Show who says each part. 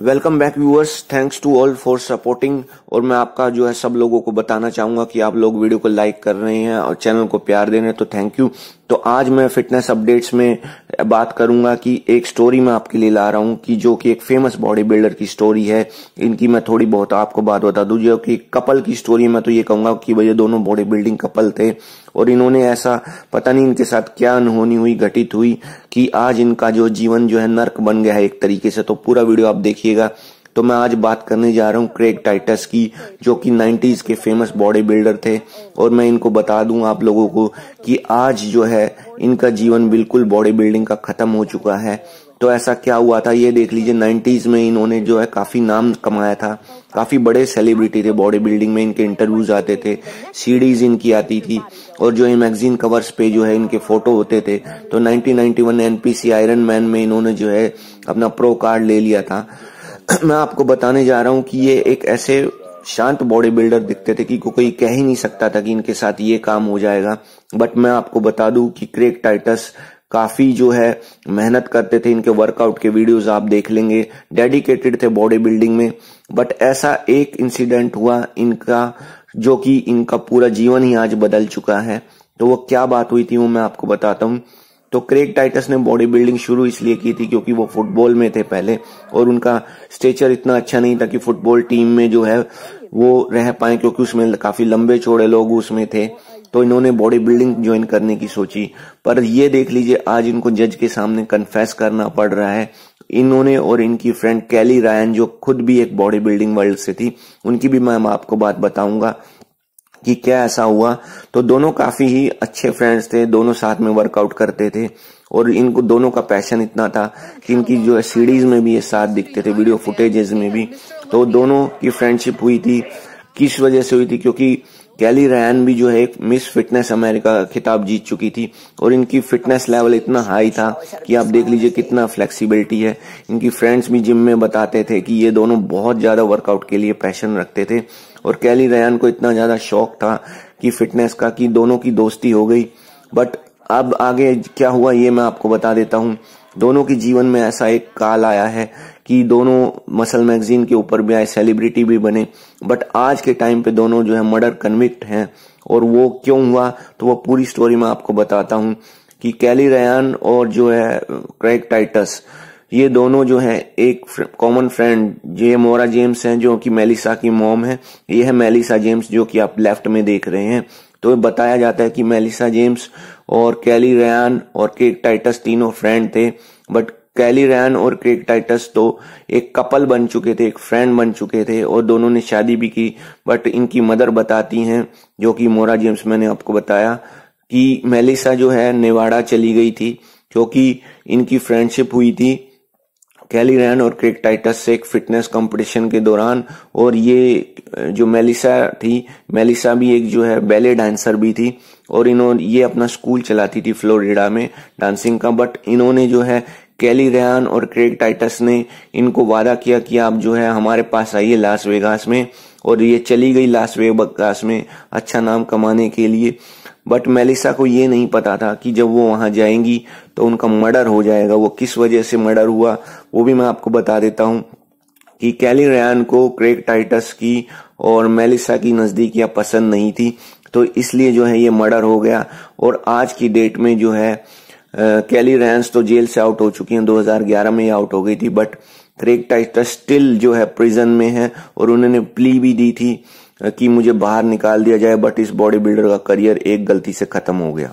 Speaker 1: welcome back viewers thanks to all for supporting और मैं आपका जो है सब लोगों को बताना चाहूंगा कि आप लोग वीडियो को लाइक कर रहे हैं और चैनल को प्यार दे रहे हैं तो थैंक यू तो आज मैं फिटनेस अपडेट्स में बात करूंगा कि एक स्टोरी मैं आपके लिए ला रहा हूं कि जो कि एक फेमस बॉडी बिल्डर की स्टोरी है इनकी मैं थोड़ी बहुत आपको बात बता दूं जो कि कपल की स्टोरी मैं तो ये कहूंगा कि भैया दोनों बॉडी बिल्डिंग कपल थे और इन्होंने ऐसा पता नहीं इनके साथ क्या अनहोनी हुई घटित हुई कि आज इनका जो जीवन जो है नर्क बन गया है एक तरीके से तो पूरा वीडियो आप देखिएगा तो मैं आज बात करने जा रहा हूँ क्रेग टाइटस की जो कि 90s के फेमस बॉडी बिल्डर थे और मैं इनको बता दूं आप लोगों को कि आज जो है इनका जीवन बिल्कुल बॉडी बिल्डिंग का खत्म हो चुका है तो ऐसा क्या हुआ था ये देख लीजिए 90s में इन्होंने जो है काफ़ी नाम कमाया था काफ़ी बड़े सेलिब्रिटी थे बॉडी बिल्डिंग में इनके इंटरव्यूज आते थे सीडीज इनकी आती थी और जो है मैगजीन कवर्स पे जो है इनके फोटो होते थे तो 1991 एनपीसी आयरन मैन में इन्होंने जो है अपना प्रो कार्ड ले लिया था मैं आपको बताने जा रहा हूँ कि ये एक ऐसे शांत बॉडी बिल्डर दिखते थे कि को कोई कह ही नहीं सकता था कि इनके साथ ये काम हो जाएगा बट मैं आपको बता दूं कि क्रेक टाइटस काफी जो है मेहनत करते थे इनके वर्कआउट के वीडियोस आप देख लेंगे डेडिकेटेड थे बॉडी बिल्डिंग में बट ऐसा एक इंसिडेंट हुआ इनका जो कि इनका पूरा जीवन ही आज बदल चुका है तो वो क्या बात हुई थी वो मैं आपको बताता हूँ तो क्रेग टाइटस ने बॉडी बिल्डिंग शुरू इसलिए की थी क्योंकि वो फुटबॉल में थे पहले और उनका स्टेचर इतना अच्छा नहीं था कि फुटबॉल टीम में जो है वो रह पाए क्योंकि उसमें काफी लंबे चौड़े लोग उसमें थे तो इन्होंने बॉडी बिल्डिंग ज्वाइन करने की सोची पर ये देख लीजिए आज इनको जज के सामने कन्फेस करना पड़ रहा है इन्होंने और इनकी फ्रेंड कैली रायन जो खुद भी एक बॉडी बिल्डिंग वर्ल्ड से थी उनकी भी मैं आपको बात बताऊंगा कि क्या ऐसा हुआ तो दोनों काफी ही अच्छे फ्रेंड्स थे दोनों साथ में वर्कआउट करते थे और इनको दोनों का पैशन इतना था कि इनकी जो है सीरीज में भी ये साथ दिखते थे वीडियो फुटेजेस में भी तो दोनों की फ्रेंडशिप हुई थी किस वजह से हुई थी क्योंकि कैली रैन भी जो है एक मिस फिटनेस अमेरिका का खिताब जीत चुकी थी और इनकी फिटनेस लेवल इतना हाई था कि आप देख लीजिए कितना फ्लेक्सिबिलिटी है इनकी फ्रेंड्स भी जिम में बताते थे कि ये दोनों बहुत ज़्यादा वर्कआउट के लिए पैशन रखते थे और कैली रैन को इतना ज़्यादा शौक था कि फिटनेस का कि दोनों की दोस्ती हो गई बट अब आगे क्या हुआ ये मैं आपको बता देता हूँ दोनों के जीवन में ऐसा एक काल आया है कि दोनों मसल मैगजीन के ऊपर भी आए सेलिब्रिटी भी बने बट आज के टाइम पे दोनों जो है मर्डर कन्विक्ट हैं और वो क्यों हुआ तो वो पूरी स्टोरी मैं आपको बताता हूँ कि कैली रयान और जो है क्रैक टाइटस ये दोनों जो है एक कॉमन फ्रेंड जे मोरा जेम्स हैं जो कि मेलिसा की मॉम है ये है मेलिसा जेम्स जो कि आप लेफ्ट में देख रहे हैं तो बताया जाता है कि मेलिसा जेम्स और कैली रयान और केक टाइटस तीनों फ्रेंड थे बट कैली रैन और क्रेक टाइटस तो एक कपल बन चुके थे एक फ्रेंड बन चुके थे और दोनों ने शादी भी की बट इनकी मदर बताती हैं जो कि मोरा जेम्स मैंने आपको बताया कि मेलिसा जो है नेवाड़ा चली गई थी क्योंकि इनकी फ्रेंडशिप हुई थी कैली रैन और क्रेक टाइटस से एक फिटनेस कंपटीशन के दौरान और ये जो मेलिसा थी मेलिसा भी एक जो है बैले डांसर भी थी और इन्होंने ये अपना स्कूल चलाती थी फ्लोरिडा में डांसिंग का बट इन्होंने जो है कैली रेहान और क्रेग टाइटस ने इनको वादा किया कि आप जो है हमारे पास आइए लास वेगास में और ये चली गई लास वेगास में अच्छा नाम कमाने के लिए बट मेलिसा को ये नहीं पता था कि जब वो वहां जाएंगी तो उनका मर्डर हो जाएगा वो किस वजह से मर्डर हुआ वो भी मैं आपको बता देता हूँ कि कैली रयान को क्रेग टाइटस की और मेलिसा की नजदीकियां पसंद नहीं थी तो इसलिए जो है ये मर्डर हो गया और आज की डेट में जो है कैली रैंस तो जेल से आउट हो चुकी हैं 2011 में ही आउट हो गई थी बट क्रेग टाइस्टर स्टिल जो है प्रिजन में है और उन्होंने प्ली भी दी थी कि मुझे बाहर निकाल दिया जाए बट इस बॉडी बिल्डर का करियर एक गलती से खत्म हो गया